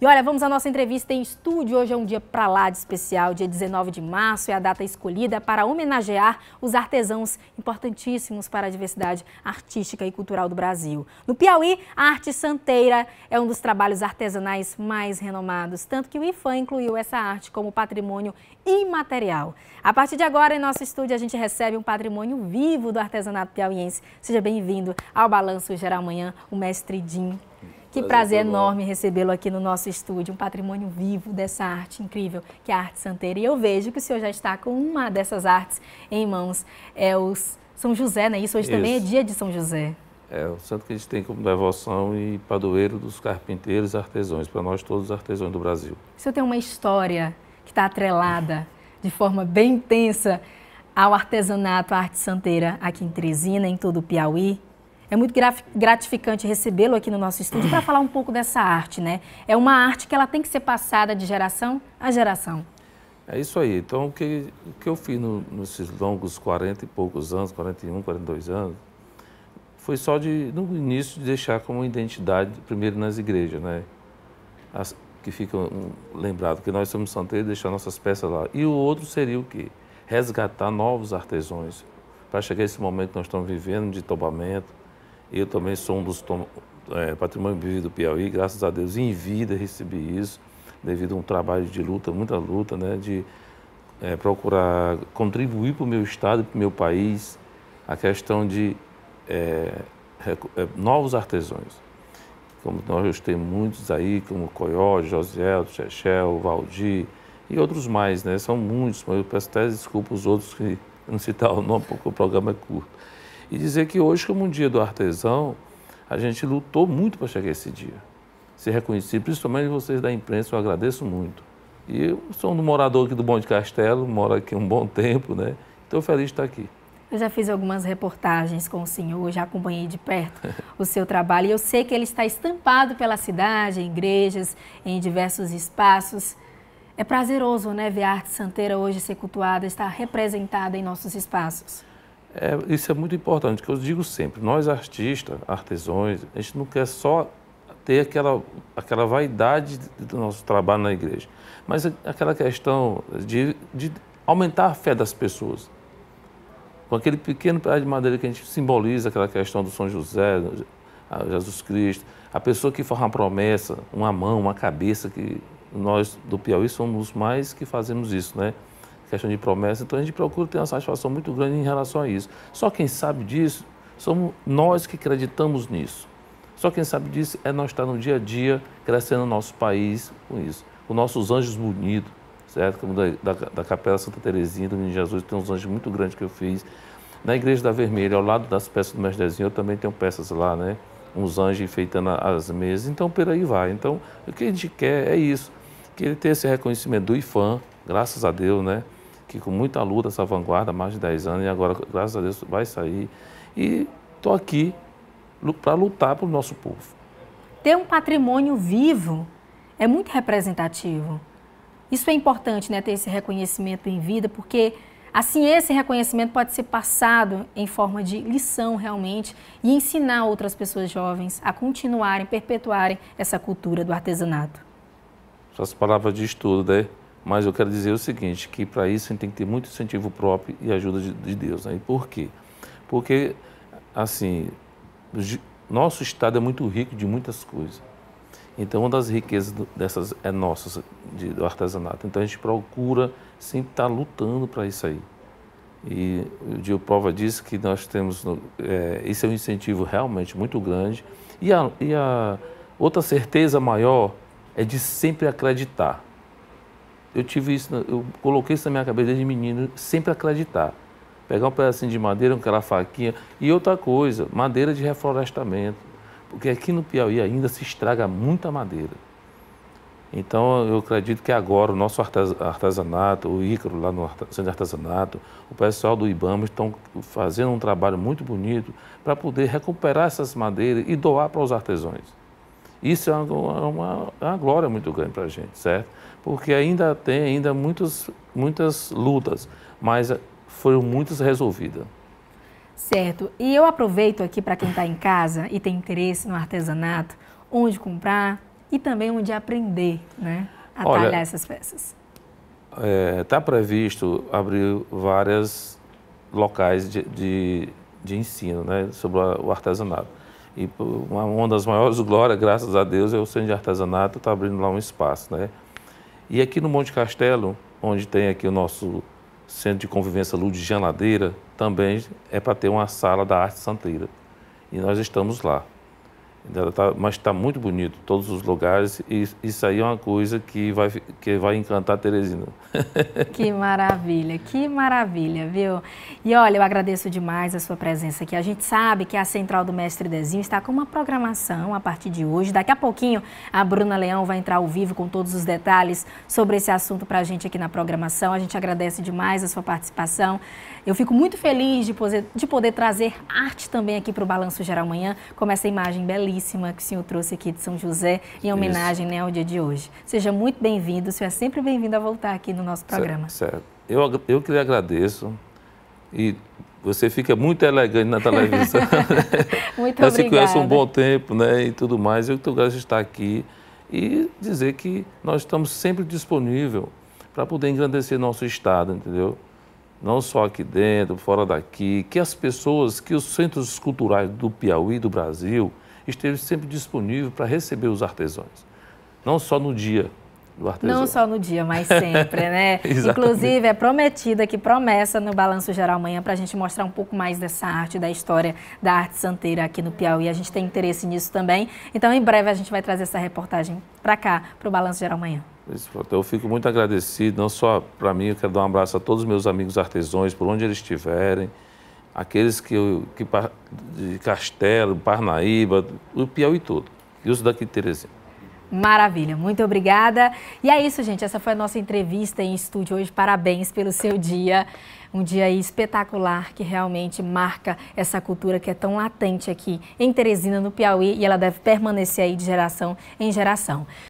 E olha, vamos à nossa entrevista em estúdio. Hoje é um dia para lá de especial, dia 19 de março é a data escolhida para homenagear os artesãos importantíssimos para a diversidade artística e cultural do Brasil. No Piauí, a arte santeira é um dos trabalhos artesanais mais renomados, tanto que o IFAM incluiu essa arte como patrimônio imaterial. A partir de agora, em nosso estúdio, a gente recebe um patrimônio vivo do artesanato piauiense. Seja bem-vindo ao Balanço Geral Amanhã, o mestre Dim. Que prazer, prazer enorme recebê-lo aqui no nosso estúdio, um patrimônio vivo dessa arte incrível, que é a arte santeira. E eu vejo que o senhor já está com uma dessas artes em mãos. É o São José, né? Isso hoje Isso. também é dia de São José. É, o santo que a gente tem como devoção e padroeiro dos carpinteiros e artesãos, para nós todos os artesãos do Brasil. O senhor tem uma história que está atrelada de forma bem intensa ao artesanato, à arte santeira aqui em Teresina, em todo o Piauí. É muito gratificante recebê-lo aqui no nosso estúdio para falar um pouco dessa arte, né? É uma arte que ela tem que ser passada de geração a geração. É isso aí. Então, o que, o que eu fiz no, nesses longos 40 e poucos anos, 41, 42 anos, foi só de, no início, de deixar como identidade, primeiro nas igrejas, né? As, que ficam um, lembrado que nós somos santeiros, deixar nossas peças lá. E o outro seria o quê? Resgatar novos artesãos para chegar esse momento que nós estamos vivendo de tombamento, eu também sou um dos é, patrimônio vivo do Piauí, graças a Deus, em vida recebi isso, devido a um trabalho de luta, muita luta, né, de é, procurar contribuir para o meu estado, para o meu país, a questão de é, é novos artesãos. Como nós temos muitos aí, como Coió, Josiel, Chechel, Valdir e outros mais, né? São muitos, mas eu peço até desculpa os outros que não citar o nome, porque o programa é curto. E dizer que hoje, como um dia do artesão, a gente lutou muito para chegar esse dia. Ser reconhecido, principalmente vocês da imprensa, eu agradeço muito. E eu sou um morador aqui do Bom de Castelo, moro aqui um bom tempo, né? Estou feliz de estar aqui. Eu já fiz algumas reportagens com o senhor, já acompanhei de perto o seu trabalho e eu sei que ele está estampado pela cidade, em igrejas, em diversos espaços. É prazeroso, né, ver a arte santeira hoje ser cultuada, estar representada em nossos espaços. É, isso é muito importante, que eu digo sempre, nós artistas, artesãos, a gente não quer só ter aquela, aquela vaidade do nosso trabalho na igreja, mas aquela questão de, de aumentar a fé das pessoas. Com aquele pequeno pedaço de madeira que a gente simboliza aquela questão do São José, Jesus Cristo, a pessoa que faz uma promessa, uma mão, uma cabeça, que nós do Piauí somos os mais que fazemos isso, né? questão de promessa, então a gente procura ter uma satisfação muito grande em relação a isso. Só quem sabe disso somos nós que acreditamos nisso. Só quem sabe disso é nós estar no dia a dia crescendo o nosso país com isso. Os nossos anjos bonitos, certo? Como da, da, da Capela Santa Terezinha, do Menino Jesus, tem uns anjos muito grandes que eu fiz. Na Igreja da Vermelha, ao lado das peças do Mestre Dezinho, eu também tenho peças lá, né? Uns anjos enfeitando as mesas. Então, por aí vai. Então, o que a gente quer é isso. Que ele tenha esse reconhecimento do IFAM, graças a Deus, né? que com muita luta, essa vanguarda, mais de 10 anos, e agora, graças a Deus, vai sair. E estou aqui para lutar pelo nosso povo. Ter um patrimônio vivo é muito representativo. Isso é importante, né, ter esse reconhecimento em vida, porque assim esse reconhecimento pode ser passado em forma de lição realmente e ensinar outras pessoas jovens a continuarem, perpetuarem essa cultura do artesanato. Essas palavras de estudo, né? Mas eu quero dizer o seguinte, que para isso a gente tem que ter muito incentivo próprio e ajuda de, de Deus. Né? E por quê? Porque, assim, nosso estado é muito rico de muitas coisas. Então, uma das riquezas dessas é nossa, de, do artesanato. Então, a gente procura sempre estar tá lutando para isso aí. E o Dio Prova disse que nós temos, é, esse é um incentivo realmente muito grande. E a, e a outra certeza maior é de sempre acreditar eu tive isso, eu coloquei isso na minha cabeça desde menino, sempre acreditar. Pegar um pedacinho de madeira, aquela faquinha. E outra coisa, madeira de reflorestamento. Porque aqui no Piauí ainda se estraga muita madeira. Então eu acredito que agora o nosso artesanato, o Ícaro lá no Centro de Artesanato, o pessoal do IBAMA estão fazendo um trabalho muito bonito para poder recuperar essas madeiras e doar para os artesãos. Isso é uma, é uma, é uma glória muito grande para a gente, certo? Porque ainda tem ainda muitos, muitas lutas, mas foram muitas resolvidas. Certo. E eu aproveito aqui para quem está em casa e tem interesse no artesanato, onde comprar e também onde aprender, né? A Olha, talhar essas peças. Está é, tá previsto abrir vários locais de, de, de, ensino né, sobre o artesanato. E uma, uma das maiores glórias, graças a Deus, é o Centro de Artesanato, está abrindo lá um espaço. Né? E aqui no Monte Castelo, onde tem aqui o nosso Centro de Convivência Luz de Janadeira, também é para ter uma sala da arte santeira. E nós estamos lá. Tá, mas está muito bonito, todos os lugares, e isso aí é uma coisa que vai, que vai encantar a Teresina. Que maravilha, que maravilha, viu? E olha, eu agradeço demais a sua presença aqui. A gente sabe que a Central do Mestre Dezinho está com uma programação a partir de hoje. Daqui a pouquinho a Bruna Leão vai entrar ao vivo com todos os detalhes sobre esse assunto para a gente aqui na programação. A gente agradece demais a sua participação. Eu fico muito feliz de poder, de poder trazer arte também aqui para o Balanço Geral amanhã. como essa imagem belíssima belíssima que o senhor trouxe aqui de São José em homenagem né, ao dia de hoje. Seja muito bem-vindo, o senhor é sempre bem-vindo a voltar aqui no nosso programa. Certo. Eu, eu que lhe agradeço e você fica muito elegante na televisão. Né? muito Nós Você se conhece um bom tempo né, e tudo mais. Eu que grato de estar aqui e dizer que nós estamos sempre disponíveis para poder engrandecer nosso Estado, entendeu? não só aqui dentro, fora daqui, que as pessoas, que os centros culturais do Piauí, do Brasil, esteve sempre disponível para receber os artesãos. Não só no dia do artesão. Não só no dia, mas sempre, né? Inclusive, é prometida que promessa no Balanço Geral amanhã para a gente mostrar um pouco mais dessa arte, da história da arte santeira aqui no Piauí. A gente tem interesse nisso também. Então, em breve, a gente vai trazer essa reportagem para cá, para o Balanço Geral amanhã. Eu fico muito agradecido, não só para mim, eu quero dar um abraço a todos os meus amigos artesãos, por onde eles estiverem aqueles que, que de Castelo, Parnaíba, o Piauí todo, e os daqui de Teresina. Maravilha, muito obrigada. E é isso, gente. Essa foi a nossa entrevista em estúdio hoje. Parabéns pelo seu dia. Um dia espetacular que realmente marca essa cultura que é tão latente aqui em Teresina, no Piauí, e ela deve permanecer aí de geração em geração.